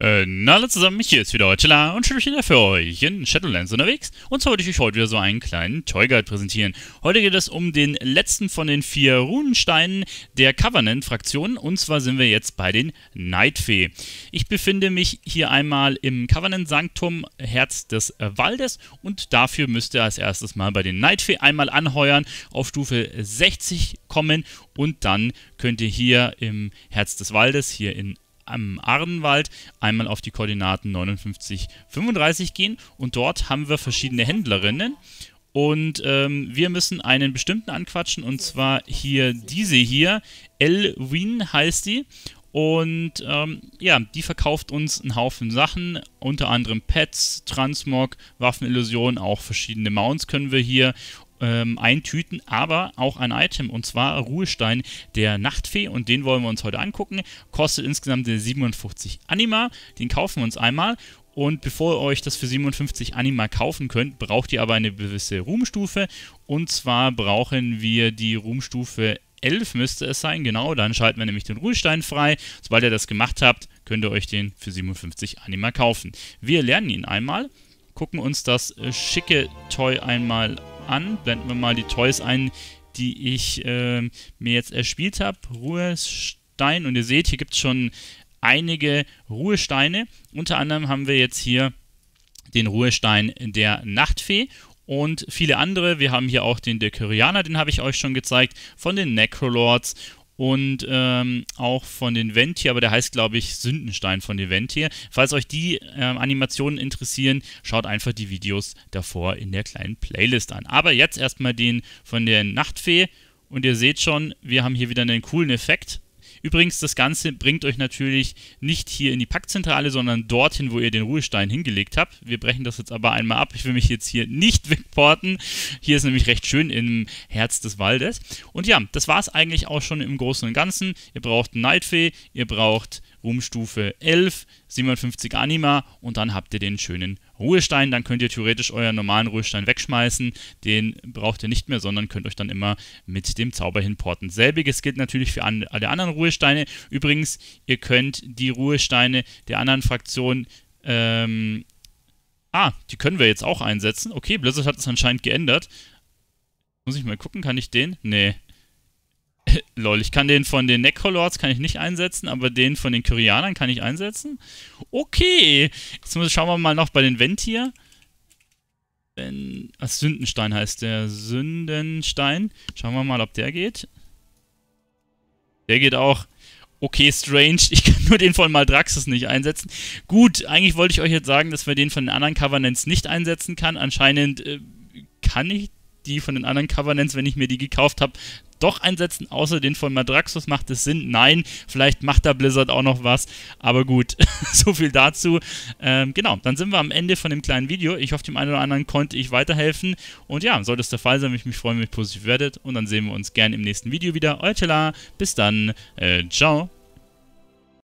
Äh, na, alle zusammen, hier ist wieder Ottila und schön wieder für euch in Shadowlands unterwegs. Und zwar wollte ich euch heute wieder so einen kleinen Toy Guide präsentieren. Heute geht es um den letzten von den vier Runensteinen der Covenant-Fraktion. Und zwar sind wir jetzt bei den Nightfee. Ich befinde mich hier einmal im Covenant-Sanktum Herz des Waldes. Und dafür müsst ihr als erstes mal bei den Nightfee einmal anheuern, auf Stufe 60 kommen. Und dann könnt ihr hier im Herz des Waldes, hier in am Arnwald einmal auf die Koordinaten 59, 35 gehen und dort haben wir verschiedene Händlerinnen und ähm, wir müssen einen bestimmten anquatschen und zwar hier diese hier, Elwin heißt die und ähm, ja, die verkauft uns einen Haufen Sachen, unter anderem Pets, Transmog, Waffenillusionen, auch verschiedene Mounts können wir hier ähm, eintüten, aber auch ein Item und zwar Ruhestein der Nachtfee und den wollen wir uns heute angucken. Kostet insgesamt 57 Anima, den kaufen wir uns einmal und bevor ihr euch das für 57 Anima kaufen könnt, braucht ihr aber eine gewisse Ruhmstufe und zwar brauchen wir die Ruhmstufe 11 müsste es sein, genau, dann schalten wir nämlich den Ruhestein frei. Sobald ihr das gemacht habt, könnt ihr euch den für 57 Anima kaufen. Wir lernen ihn einmal gucken uns das schicke Toy einmal an. Blenden wir mal die Toys ein, die ich äh, mir jetzt erspielt habe. Ruhestein. Und ihr seht, hier gibt es schon einige Ruhesteine. Unter anderem haben wir jetzt hier den Ruhestein der Nachtfee und viele andere. Wir haben hier auch den Dekurianer, den habe ich euch schon gezeigt, von den Necrolords und ähm, auch von den Ventier, aber der heißt, glaube ich, Sündenstein von den Ventier. Falls euch die ähm, Animationen interessieren, schaut einfach die Videos davor in der kleinen Playlist an. Aber jetzt erstmal den von der Nachtfee und ihr seht schon, wir haben hier wieder einen coolen Effekt. Übrigens, das Ganze bringt euch natürlich nicht hier in die Packzentrale, sondern dorthin, wo ihr den Ruhestein hingelegt habt. Wir brechen das jetzt aber einmal ab. Ich will mich jetzt hier nicht wegporten. Hier ist nämlich recht schön im Herz des Waldes. Und ja, das war es eigentlich auch schon im Großen und Ganzen. Ihr braucht einen Nightfee, ihr braucht Ruhmstufe 11, 57 Anima und dann habt ihr den schönen Ruhestein. Dann könnt ihr theoretisch euren normalen Ruhestein wegschmeißen. Den braucht ihr nicht mehr, sondern könnt euch dann immer mit dem Zauber hinporten. Selbiges gilt natürlich für an, alle anderen Ruhesteine. Übrigens, ihr könnt die Ruhesteine der anderen Fraktion. Ähm, ah, die können wir jetzt auch einsetzen. Okay, Blizzard hat es anscheinend geändert. Muss ich mal gucken, kann ich den? Nee. Lol, ich kann den von den Necrolords kann ich nicht einsetzen, aber den von den Kyrianern kann ich einsetzen. Okay, jetzt muss, schauen wir mal noch bei den Ventier. Wenn, ach, Sündenstein heißt der. Sündenstein. Schauen wir mal, ob der geht. Der geht auch. Okay, strange. Ich kann nur den von Maldraxxus nicht einsetzen. Gut, eigentlich wollte ich euch jetzt sagen, dass wir den von den anderen Covenants nicht einsetzen kann. Anscheinend äh, kann ich die von den anderen Covenants, wenn ich mir die gekauft habe, doch einsetzen, außer den von Madraxus? Macht es Sinn? Nein. Vielleicht macht da Blizzard auch noch was. Aber gut, so viel dazu. Ähm, genau, dann sind wir am Ende von dem kleinen Video. Ich hoffe, dem einen oder anderen konnte ich weiterhelfen. Und ja, sollte es der Fall sein, würde ich mich freuen, wenn ihr positiv werdet. Und dann sehen wir uns gerne im nächsten Video wieder. Euer Tela. Bis dann. Äh, ciao.